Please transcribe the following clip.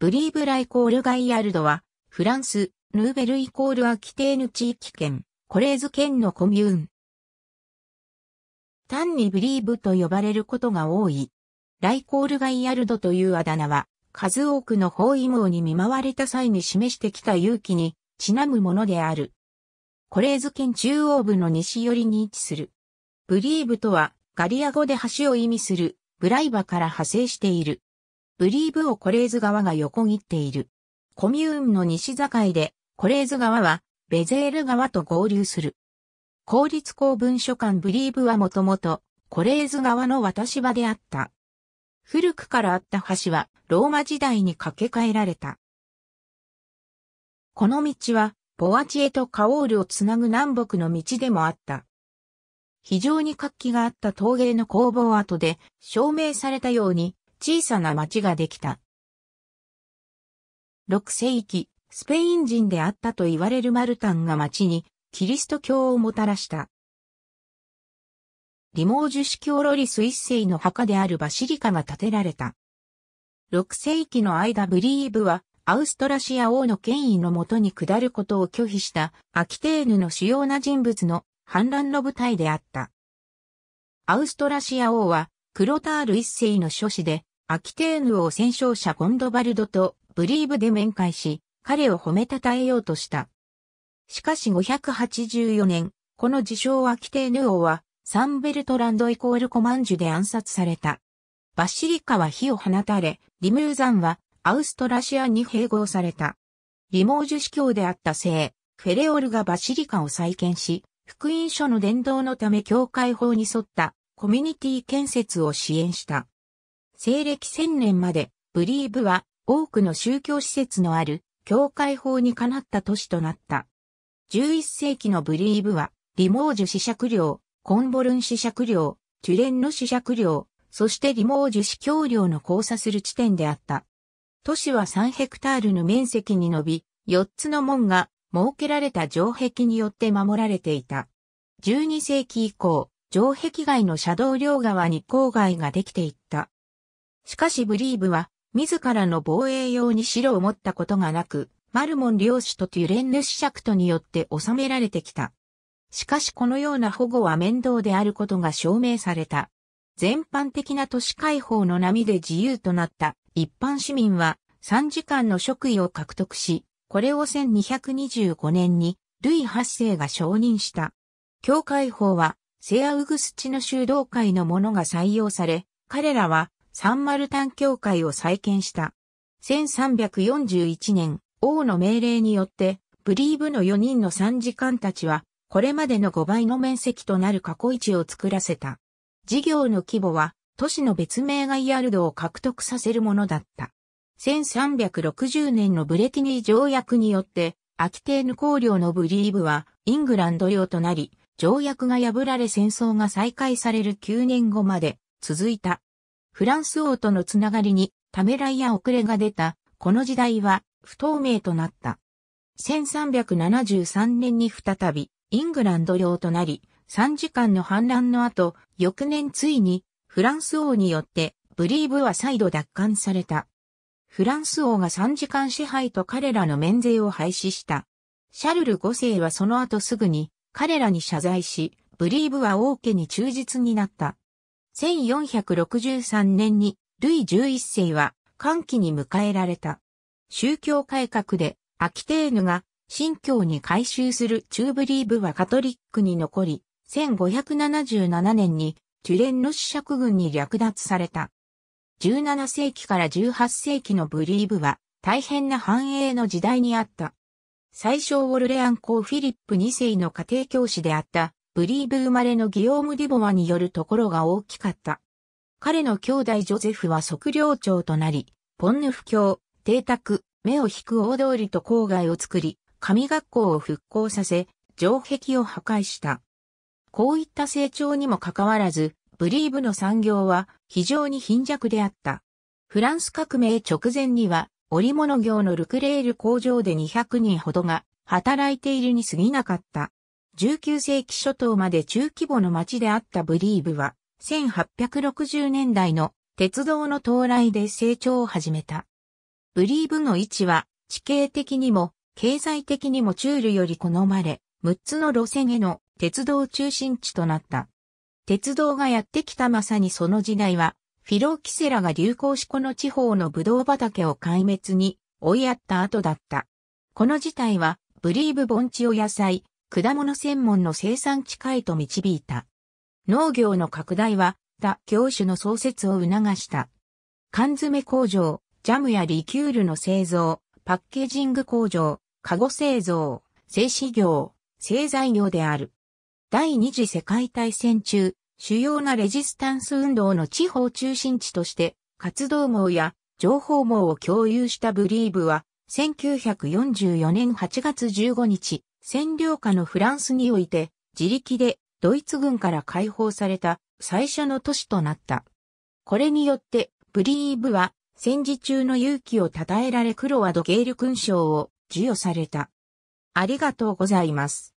ブリーブライコールガイヤルドは、フランス、ヌーベルイコールアキテーヌ地域圏、コレーズ県のコミューン。単にブリーブと呼ばれることが多い。ライコールガイヤルドというあだ名は、数多くの包囲網に見舞われた際に示してきた勇気に、ちなむものである。コレーズ県中央部の西寄りに位置する。ブリーブとは、ガリア語で橋を意味する、ブライバから派生している。ブリーブをコレーズ川が横切っている。コミューンの西境で、コレーズ川は、ベゼール川と合流する。公立公文書館ブリーブはもともと、コレーズ川の渡し場であった。古くからあった橋は、ローマ時代に架け替えられた。この道は、ボアチエとカオールをつなぐ南北の道でもあった。非常に活気があった陶芸の工房跡で、証明されたように、小さな町ができた。6世紀、スペイン人であったと言われるマルタンが町にキリスト教をもたらした。リモージュ式オロリス一世の墓であるバシリカが建てられた。6世紀の間ブリーブはアウストラシア王の権威のもとに下ることを拒否したアキテーヌの主要な人物の反乱の舞台であった。アウストラシア王はクロタール一世の諸子でアキテーヌを戦勝者ゴンドバルドとブリーブで面会し、彼を褒めたたえようとした。しかし584年、この自称アキテーヌ王は、サンベルトランドイコールコマンジュで暗殺された。バシリカは火を放たれ、リムーザンはアウストラシアに併合された。リモージュ司教であった聖、フェレオルがバシリカを再建し、福音書の伝道のため教会法に沿ったコミュニティ建設を支援した。西暦1000年まで、ブリーブは多くの宗教施設のある教会法にかなった都市となった。11世紀のブリーブは、リモージュ試釈領、コンボルン試釈領、チュレンの試釈領、そしてリモージュ司教領の交差する地点であった。都市は3ヘクタールの面積に伸び、4つの門が設けられた城壁によって守られていた。12世紀以降、城壁外の車道両側に郊外ができていった。しかしブリーブは、自らの防衛用に白を持ったことがなく、マルモン領主とテュレンヌ子爵とによって収められてきた。しかしこのような保護は面倒であることが証明された。全般的な都市解放の波で自由となった一般市民は3時間の職位を獲得し、これを1225年にルイ8世が承認した。教会法はセアウグスチの修道会のものが採用され、彼らはサンマルタン教会を再建した。1341年、王の命令によって、ブリーブの4人の参事官たちは、これまでの5倍の面積となる過去位置を作らせた。事業の規模は、都市の別名ガイアルドを獲得させるものだった。1360年のブレティニー条約によって、アキテーヌ公領のブリーブはイングランド領となり、条約が破られ戦争が再開される9年後まで続いた。フランス王とのつながりにためらいや遅れが出た、この時代は不透明となった。1373年に再びイングランド領となり、3時間の反乱の後、翌年ついにフランス王によってブリーブは再度奪還された。フランス王が3時間支配と彼らの免税を廃止した。シャルル5世はその後すぐに彼らに謝罪し、ブリーブは王家に忠実になった。1463年にルイ11世は歓喜に迎えられた。宗教改革でアキテーヌが新教に改修するチューブリーブはカトリックに残り、1577年にチュレンの主爵軍に略奪された。17世紀から18世紀のブリーブは大変な繁栄の時代にあった。最初オルレアン公フィリップ2世の家庭教師であったブリーブ生まれのギオーム・ディボワによるところが大きかった。彼の兄弟ジョゼフは測量長となり、ポンヌフ教、邸宅、目を引く大通りと郊外を作り、神学校を復興させ、城壁を破壊した。こういった成長にもかかわらず、ブリーブの産業は非常に貧弱であった。フランス革命直前には、織物業のルクレール工場で200人ほどが働いているに過ぎなかった。19世紀初頭まで中規模の町であったブリーブは、1860年代の鉄道の到来で成長を始めた。ブリーブの位置は、地形的にも、経済的にもチュールより好まれ、6つの路線への鉄道中心地となった。鉄道がやってきたまさにその時代は、フィローキセラが流行しこの地方のブドウ畑を壊滅に追いやった後だった。この事態は、ブリーブ盆地を野菜、果物専門の生産地化へと導いた。農業の拡大は、他業種の創設を促した。缶詰工場、ジャムやリキュールの製造、パッケージング工場、カゴ製造、製紙業、製材業である。第二次世界大戦中、主要なレジスタンス運動の地方中心地として、活動網や情報網を共有したブリーブは、1944年8月15日、占領下のフランスにおいて、自力でドイツ軍から解放された最初の都市となった。これによって、ブリーブは戦時中の勇気を称えられクロワド・ゲール勲章を授与された。ありがとうございます。